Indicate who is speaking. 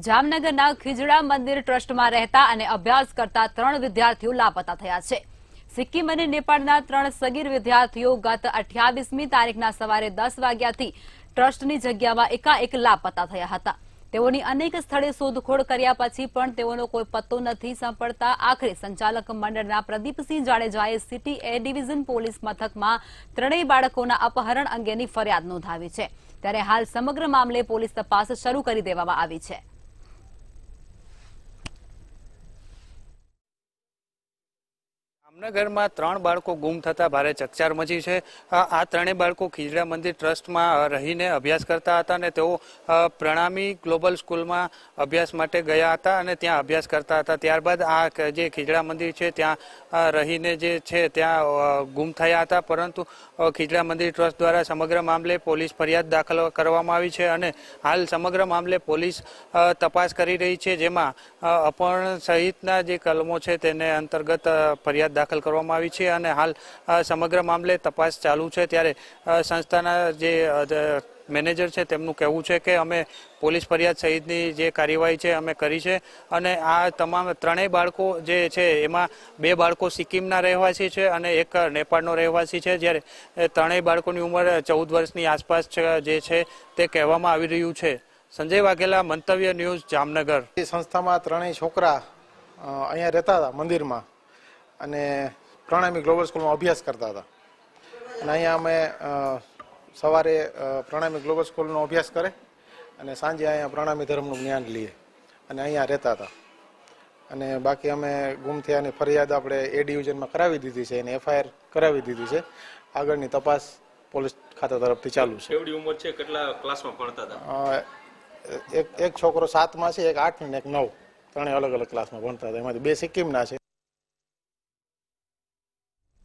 Speaker 1: જામનગરના ખીજડા મંદિર ટ્રસ્ટમાં રહેતા અને અભ્યાસ કરતા ત્રણ વિદ્યાર્થીઓ લાપતા થયા છે સિક્કિમ અને નેપાળના ત્રણ સગીર વિદ્યાર્થીઓ ગત અઠ્યાવીસમી તારીખના સવારે દસ વાગ્યાથી ટ્રસ્ટની જગ્યામાં એકાએક લાપતા થયા હતા તેઓની અનેક સ્થળે શોધખોળ કર્યા પછી પણ તેઓનો કોઈ પત્તો નથી સાંપડતા આખરે સંચાલક મંડળના પ્રદીપસિંહ જાડેજાએ સિટી એ ડિવિઝન પોલીસ મથકમાં ત્રણેય બાળકોના અપહરણ અંગેની ફરિયાદ નોંધાવી છે ત્યારે હાલ સમગ્ર મામલે પોલીસ તપાસ શરૂ કરી દેવામાં આવી છે
Speaker 2: જામનગરમાં ત્રણ બાળકો ગુમ થતા ભારે ચકચાર મચી છે આ ત્રણેય બાળકો ખીજડા મંદિર ટ્રસ્ટમાં રહીને અભ્યાસ કરતા હતા અને તેઓ પ્રણામી ગ્લોબલ સ્કૂલમાં અભ્યાસ માટે ગયા હતા અને ત્યાં અભ્યાસ કરતા હતા ત્યારબાદ આ જે ખીજડા મંદિર છે ત્યાં રહીને જે છે ત્યાં ગુમ થયા હતા પરંતુ ખીજડા મંદિર ટ્રસ્ટ દ્વારા સમગ્ર મામલે પોલીસ ફરિયાદ દાખલ કરવામાં આવી છે અને હાલ સમગ્ર મામલે પોલીસ તપાસ કરી રહી છે જેમાં અપર્ણ સહિતના જે કલમો છે તેને અંતર્ગત ફરિયાદ દાખલ કરવામાં આવી છે અને હાલ સમગ્ર મામલે તપાસ ચાલુ છે ત્યારે સંસ્થાના જે મેનેજર છે તેમનું કહેવું છે કે અમે પોલીસ ફરિયાદ સહિતની જે કાર્યવાહી છે અમે કરી છે અને આ તમામ ત્રણેય બાળકો જે છે એમાં બે બાળકો સિક્કિમના રહેવાસી છે અને એક નેપાળનો રહેવાસી છે જ્યારે ત્રણેય બાળકોની ઉંમર ચૌદ વર્ષની આસપાસ જે છે તે કહેવામાં આવી રહ્યું છે સંજય વાઘેલા મંતવ્ય ન્યૂઝ જામનગર
Speaker 3: સંસ્થામાં ત્રણેય છોકરા અહીંયા રહેતા હતા મંદિરમાં અને પ્રણામી ગ્લોબલ સ્કૂલમાં અભ્યાસ કરતા હતા અને અહીંયા અમે સવારે પ્રણામી ગ્લોબલ સ્કૂલનો અભ્યાસ કરે અને સાંજે અહીંયા પ્રણામી ધર્મનું જ્ઞાન લઈએ અને અહીંયા રહેતા હતા અને બાકી અમે ગુમ થયાની ફરિયાદ આપણે એ ડિવિઝનમાં કરાવી દીધી છે અને એફઆઈઆર કરાવી દીધી છે આગળની તપાસ પોલીસ ખાતા તરફથી ચાલુ છે
Speaker 2: એવડી ઉંમર છે કેટલા ક્લાસમાં ભણતા હતા
Speaker 3: એક એક છોકરો સાતમાં છે એક આઠ ને એક નવ ત્રણેય અલગ અલગ ક્લાસમાં ભણતા હતા એમાંથી બે સિક્કિમના છે